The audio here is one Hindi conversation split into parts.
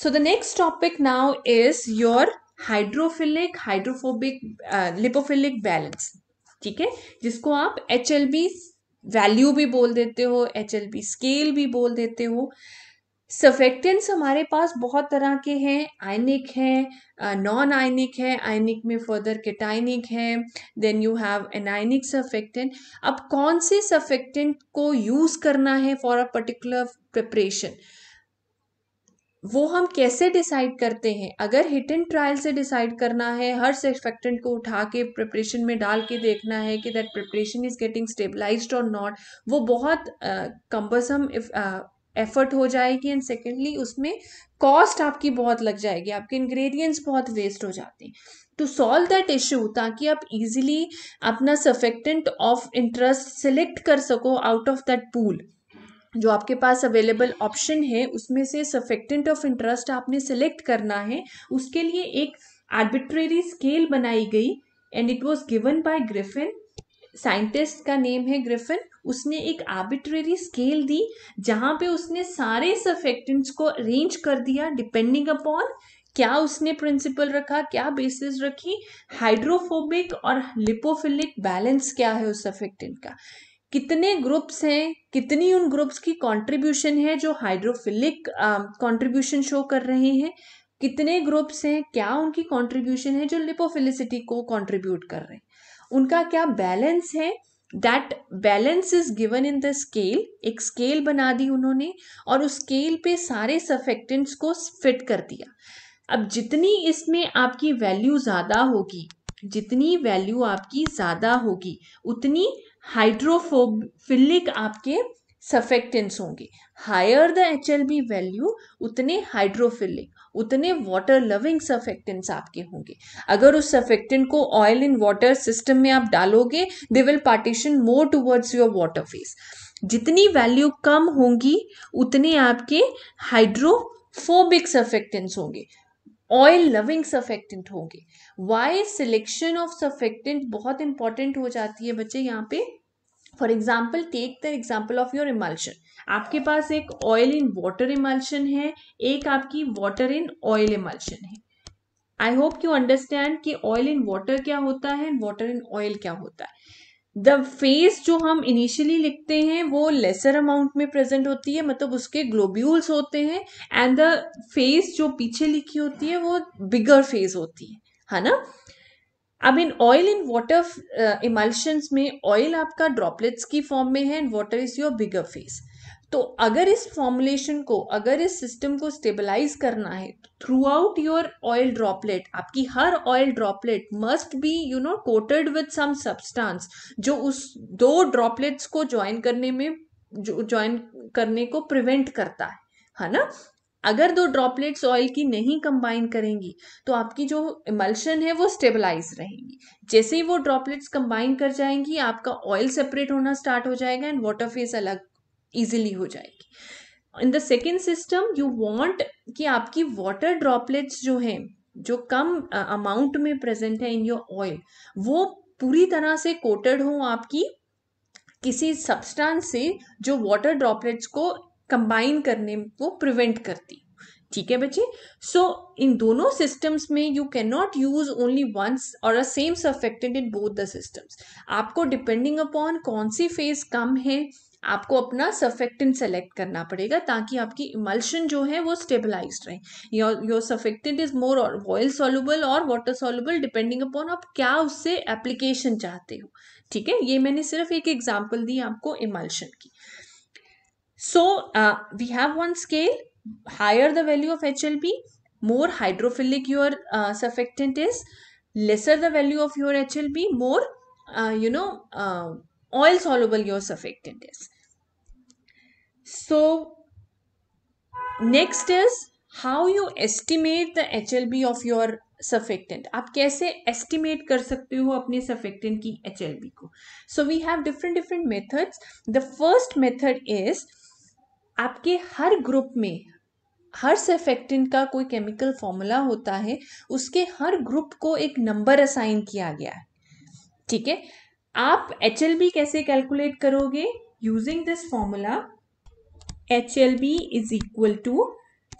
So the next topic now is your hydrophilic hydrophobic lipophilic balance ठीक है जिसको आप एच एल बी वैल्यू भी बोल देते हो एच एल बी स्केल भी बोल देते हो सफेक्टेंट्स हमारे पास बहुत तरह के हैं आयनिक हैं नॉन आयनिक है आयनिक में फर्दर केटाइनिक है then you have anionic surfactant अब कौन से सफेक्टेंट को यूज़ करना है फॉर अ पर्टिकुलर प्रिपरेशन वो हम कैसे डिसाइड करते हैं अगर हिट एंड ट्रायल से डिसाइड करना है हर सेक्सपेक्टेंट को उठा के प्रिपरेशन में डाल के देखना है कि that preparation is getting stabilize और नॉट वो बहुत कम्बसम एफर्ट हो जाएगी एंड सेकेंडली उसमें कॉस्ट आपकी बहुत लग जाएगी आपके इंग्रेडिएंट्स बहुत वेस्ट हो जाते हैं टू सॉल्व दैट इश्यू ताकि आप इजीली अपना सफेक्टेंट ऑफ इंटरेस्ट सेलेक्ट कर सको आउट ऑफ दैट पूल जो आपके पास अवेलेबल ऑप्शन है उसमें से सफेक्टेंट ऑफ इंटरेस्ट आपने सेलेक्ट करना है उसके लिए एक आर्बिट्रेरी स्केल बनाई गई and it was given by Griffin scientist का नेम है ग्रिफिन उसने एक आर्बिट्रेरी स्केल दी जहाँ पे उसने सारे सफेक्टेंट्स को अरेंज कर दिया डिपेंडिंग अपॉन क्या उसने प्रिंसिपल रखा क्या बेसिस रखी हाइड्रोफोबिक और लिपोफिलिक बैलेंस क्या है उस सफेक्टेंट का कितने ग्रुप्स हैं कितनी उन ग्रुप्स की कंट्रीब्यूशन है जो हाइड्रोफिलिक कंट्रीब्यूशन शो कर रहे हैं कितने ग्रुप्स हैं क्या उनकी कंट्रीब्यूशन है जो लिपोफिलिसिटी को कंट्रीब्यूट कर रहे हैं उनका क्या बैलेंस है that balance is given in the scale एक स्केल बना दी उन्होंने और उस स्केल पे सारे सफेक्टेंट्स को फिट कर दिया अब जितनी इसमें आपकी वैल्यू ज़्यादा होगी जितनी वैल्यू आपकी ज़्यादा होगी उतनी हाइड्रोफोबिलिक आपके सफेक्टेंट्स होंगे higher the H L B value उतने हाइड्रोफिलिक उतने वाटर लविंग सफेक्टेंस आपके होंगे अगर उस सफेक्टेंट को ऑयल इन वाटर सिस्टम में आप डालोगे they will partition more towards your water phase जितनी वैल्यू कम होंगी उतने आपके हाइड्रोफोबिक सफेक्टेंस होंगे ऑयल लविंग सफेक्टेंट होंगे वाई सिलेक्शन ऑफ सफेक्टेंट बहुत इंपॉर्टेंट हो जाती है बच्चे यहाँ पे for example take the example of your emulsion आपके पास एक ऑयल इन वाटर इमल्शन है एक आपकी वाटर इन ऑयल इमल्शन है आई होप यू अंडरस्टैंड कि ऑयल इन वाटर क्या होता है वाटर इन ऑयल क्या होता है द फेस जो हम इनिशियली लिखते हैं वो लेसर अमाउंट में प्रेजेंट होती है मतलब उसके ग्लोब्यूल्स होते हैं एंड द फेस जो पीछे लिखी होती है वो बिगर फेस होती है है ना अब in oil in water emulsions में ऑयल आपका ड्रॉपलेट्स की फॉर्म में है and water is your bigger phase तो अगर इस फॉर्मुलेशन को अगर इस सिस्टम को स्टेबलाइज करना है throughout your oil droplet आपकी हर oil droplet must be you know coated with some substance जो उस दो ड्रॉपलेट्स को ज्वाइन करने में ज्वाइन करने को प्रिवेंट करता है है ना अगर दो ड्रॉपलेट्स ऑयल की नहीं कंबाइन करेंगी तो आपकी जो इमल्शन है वो स्टेबलाइज रहेगी जैसे ही वो ड्रॉपलेट्स कंबाइन कर जाएंगी आपका ऑयल सेपरेट होना स्टार्ट हो जाएगा एंड वाटर फेस अलग ईजिली हो जाएगी in the second system you want कि आपकी वाटर ड्रॉपलेट्स जो हैं जो कम अमाउंट uh, में प्रेजेंट है इन योर ऑयल वो पूरी तरह से कोटेड हो आपकी किसी सब्सटेंस से जो वाटर ड्रॉपलेट्स को कंबाइन करने को प्रिवेंट करती ठीक है बच्चे सो इन दोनों सिस्टम्स में you can not use only once और a same surfactant in both the systems आपको डिपेंडिंग अपॉन कौन सी फेज कम है आपको अपना सफेक्टेंट सेलेक्ट करना पड़ेगा ताकि आपकी इमल्शन जो है वो स्टेबलाइज रहे your your surfactant is more or oil soluble or water soluble depending upon आप क्या उससे एप्लीकेशन चाहते हो ठीक है ये मैंने सिर्फ एक एग्जाम्पल दी आपको इमल्शन की So uh, we have one scale, higher the value of HLP, more hydrophilic your uh, surfactant is, lesser the value of your HLP, more, uh, you know, um, oil soluble your surfactant is. So next is how you estimate the HLB of your surfactant. आप कैसे estimate कर सकते हो अपने surfactant की HLB को. So we have different different methods. The first method is आपके हर ग्रुप में हर सेफेक्टिन का कोई केमिकल फॉर्मूला होता है उसके हर ग्रुप को एक नंबर असाइन किया गया है ठीक है आप एच कैसे कैलकुलेट करोगे using this formula H L B is equal to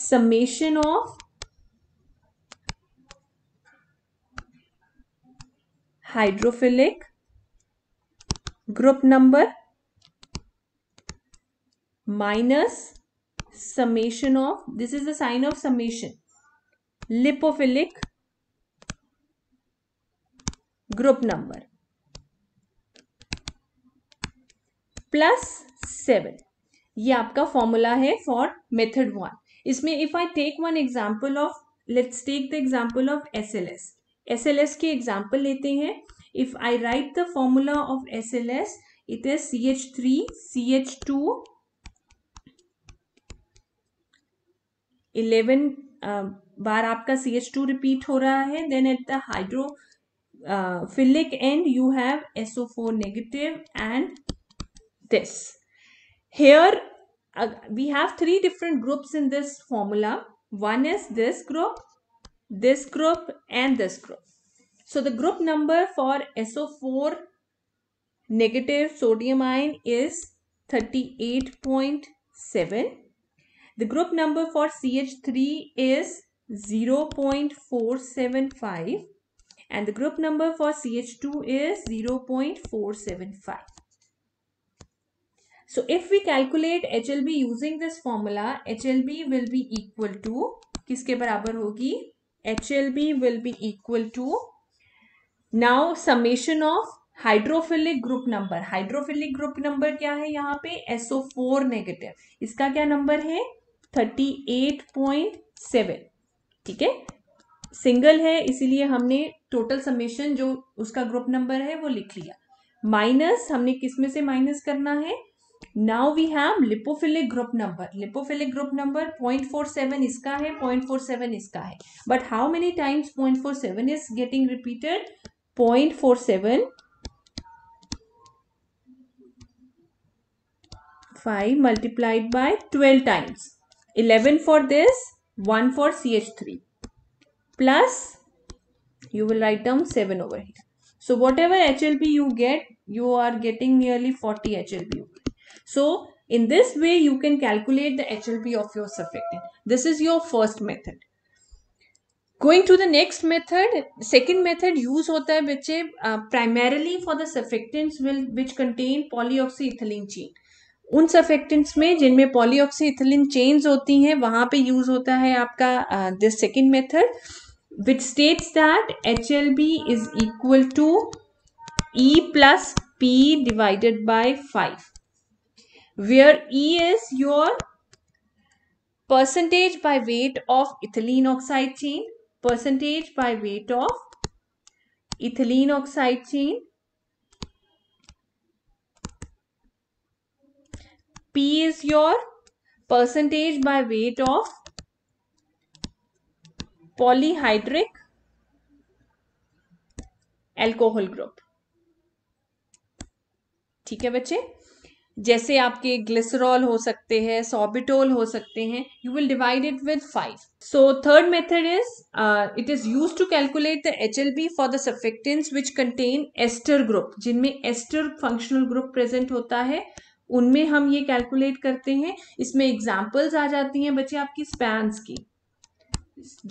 summation of hydrophilic group number minus summation of this is the sign of summation lipophilic group number plus seven ये आपका फॉर्मूला है फॉर मेथड वन इसमें if I take one example of let's take the example of SLS SLS की एग्जांपल लेते हैं if I write the formula of SLS it is C H three C H two eleven बार आपका सी एच टू रिपीट हो रहा है then at the hydrophilic and you have SO four negative and this here we have three different groups in this formula one is this group this group and this group so the group number for SO four negative sodium ion is thirty eight point seven The group number for CH3 is 0.475 and the group number for CH2 is 0.475. So if we calculate HLB using this formula, HLB will be equal to, किसके बराबर होगी? HLB will be equal to, now summation of hydrophilic group number. Hydrophilic group number number क्या है यहाँ पे SO4 negative. इसका क्या number है थर्टी एट पॉइंट सेवन ठीक है सिंगल है इसीलिए हमने टोटल समेशन जो उसका ग्रुप नंबर है वो लिख लिया माइनस हमने किस में से माइनस करना है now we have lipophilic group number lipophilic group number point four seven इसका है पॉइंट फोर सेवन इसका है but how many times point four seven is getting repeated point four seven five multiplied by twelve times 11 for this, 1 for CH3 plus you will write down 7 over here. So whatever HLP you get, you are getting nearly 40 HLP. So in this way, you can calculate the HLP of your surfactant. This is your first method. Going to the next method, second method use होता है बच्चे primarily for the surfactants will, which contain polyoxyethylene chain. उन सफेक्टेंट्स में जिनमें पॉलीऑक्सीथिलिन चेन्स होती हैं वहाँ पे यूज़ होता है आपका this second method which states that H L B is equal to E plus P divided by five where E is your percentage by weight of ethylene oxide chain percentage by weight of ethylene oxide chain P is your percentage by weight of polyhydric alcohol group ठीक है बच्चे जैसे आपके ग्लिसरॉल हो सकते हैं सॉबिटोल हो सकते हैं you will divide it with five so third method is it is use to calculate the H L B for the surfactants which contain ester group जिनमें एस्टर फंक्शनल ग्रुप प्रेजेंट होता है उनमें हम ये कैलकुलेट करते हैं इसमें एग्जाम्पल्स आ जाती हैं बच्चे आपकी स्पैंस की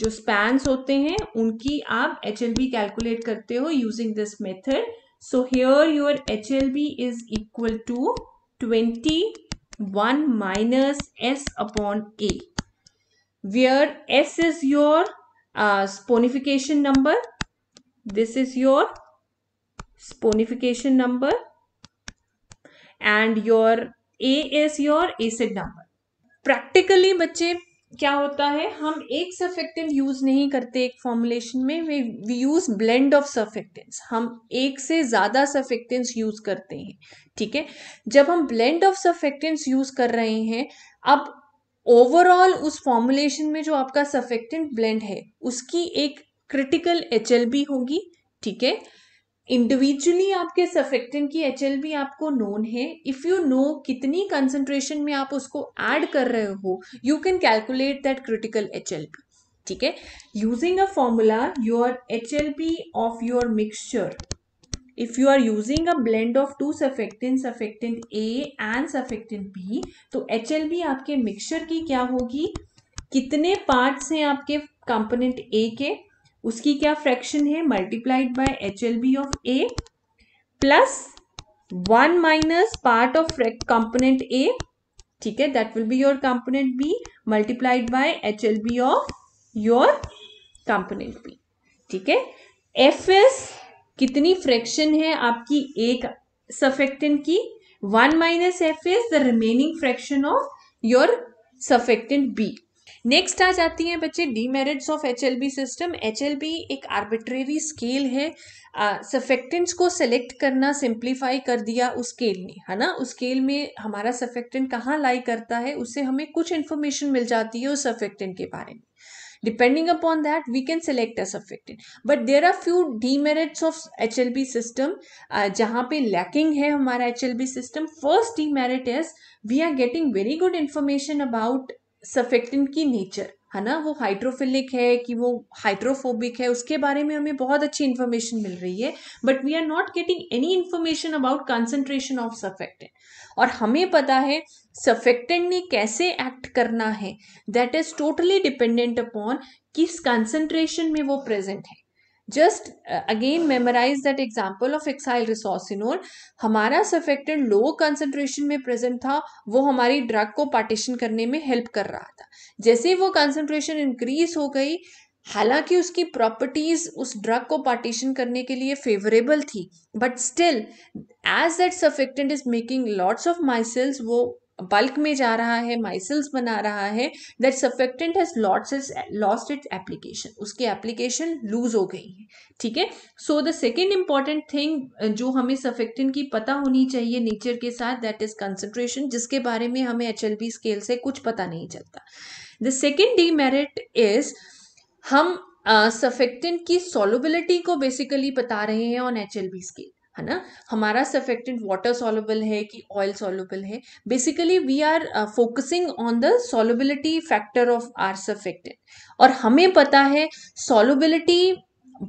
जो स्पैंस होते हैं उनकी आप एच कैलकुलेट करते हो using this method so here your H is equal to twenty one minus S upon A where S is your saponification number this is your saponification number and your A is your acid number practically बच्चे क्या होता है हम एक सफेक्टेंट यूज नहीं करते एक फॉर्मुलेशन में we use blend of surfactants हम एक से ज्यादा सफेक्टेंट्स यूज करते हैं ठीक है जब हम ब्लेंड ऑफ सफेक्टेंट्स यूज कर रहे हैं अब ओवरऑल उस फॉर्मुलेशन में जो आपका सफेक्टेंट ब्लेंड है उसकी एक क्रिटिकल एच होगी ठीक है इंडिविजुअली आपके सफेक्टेंट की एच आपको नोन है इफ़ यू नो कितनी कंसेंट्रेशन में आप उसको ऐड कर रहे हो you can calculate that critical H ठीक है using a formula your H of your mixture if you are using a blend of two surfactant surfactant A and surfactant B तो बी आपके मिक्सचर की क्या होगी कितने पार्ट्स हैं आपके कंपोनेंट ए के उसकी क्या फ्रैक्शन है multiplied by H L B of A plus one minus part of component A ठीक है that will be your component B multiplied by H L B of your component B ठीक है एफ एस कितनी फ्रैक्शन है आपकी एक सफेक्टेंट की one minus F S the remaining fraction of your surfactant B next आ जाती है बच्चे demerits of H L B system H L B एक आर्बिट्रेरी स्केल है सफेक्टेंट्स uh, को सेलेक्ट करना सिंप्लीफाई कर दिया उस स्केल ने है ना उस स्केल में हमारा सफेक्टेंट कहाँ लाई करता है उससे हमें कुछ इन्फॉर्मेशन मिल जाती है उस सफेक्टेंट के बारे में depending upon that we can select a surfactant but there are few demerits of H L B system जहाँ पे लैकिंग है हमारा H L B system first demerit is we are getting very good information about surfactant की नेचर है ना वो हाइड्रोफिलिक है कि वो हाइड्रोफोबिक है उसके बारे में हमें बहुत अच्छी इन्फॉर्मेशन मिल रही है but we are not getting any information about concentration of surfactant और हमें पता है सफेक्टेंट ने कैसे एक्ट करना है that is totally dependent upon किस कंसंट्रेशन में वो प्रेजेंट है just again memorize that example of hexyl resorcinol हमारा सफेक्टेड लो कंसनट्रेशन में प्रेजेंट था वो हमारी ड्रग को पार्टीशन करने में हेल्प कर रहा था जैसे वो कंसनट्रेशन इंक्रीज हो गई हालांकि उसकी प्रॉपर्टीज उस ड्रग को पार्टीशन करने के लिए फेवरेबल थी but still as that surfactant is making lots of micelles वो बल्क में जा रहा है माइसल्स बना रहा है that surfactant has lost its lost its application उसकी एप्लीकेशन लूज हो गई है ठीक है so the second important thing जो हमें सफेक्टेंट की पता होनी चाहिए नेचर के साथ दैट इज कंसनट्रेशन जिसके बारे में हमें एच एल स्केल से कुछ पता नहीं चलता the second demerit is हम सफेक्टेंट uh, की सॉलोबिलिटी को बेसिकली बता रहे हैं on H L B scale है ना हमारा सफेक्टेंट वाटर सॉल्युबल है कि ऑयल सॉल्युबल है basically we are focusing on the solubility factor of our surfactant और हमें पता है सॉल्युबिलिटी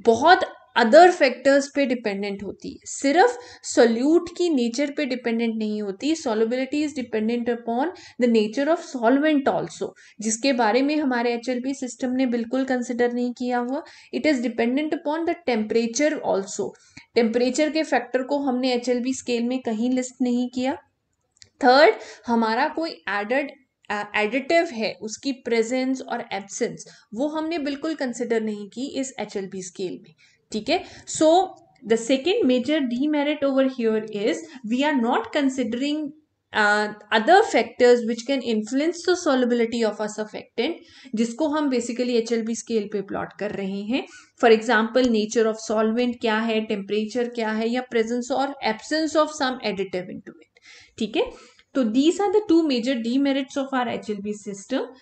बहुत अदर फैक्टर्स पे डिपेंडेंट होती है सिर्फ सोल्यूट की नेचर पे डिपेंडेंट नहीं होती solubility is dependent upon the nature of solvent also जिसके बारे में हमारे एच सिस्टम ने बिल्कुल कंसिडर नहीं किया हुआ it is dependent upon the temperature also temperature के फैक्टर को हमने एच स्केल में कहीं लिस्ट नहीं किया थर्ड हमारा कोई एडेड एडिटिव uh, है उसकी प्रेजेंस और एब्सेंस वो हमने बिल्कुल कंसिडर नहीं की इस एच स्केल में ठीक है so the second major demerit over here is we are not considering other factors which can influence the solubility of a surfactant जिसको हम basically H L B scale पर प्लॉट कर रहे हैं for example nature of solvent क्या है टेम्परेचर क्या है या प्रेजेंस और absence of some additive into it ठीक है तो these are the two major demerits of our H L B system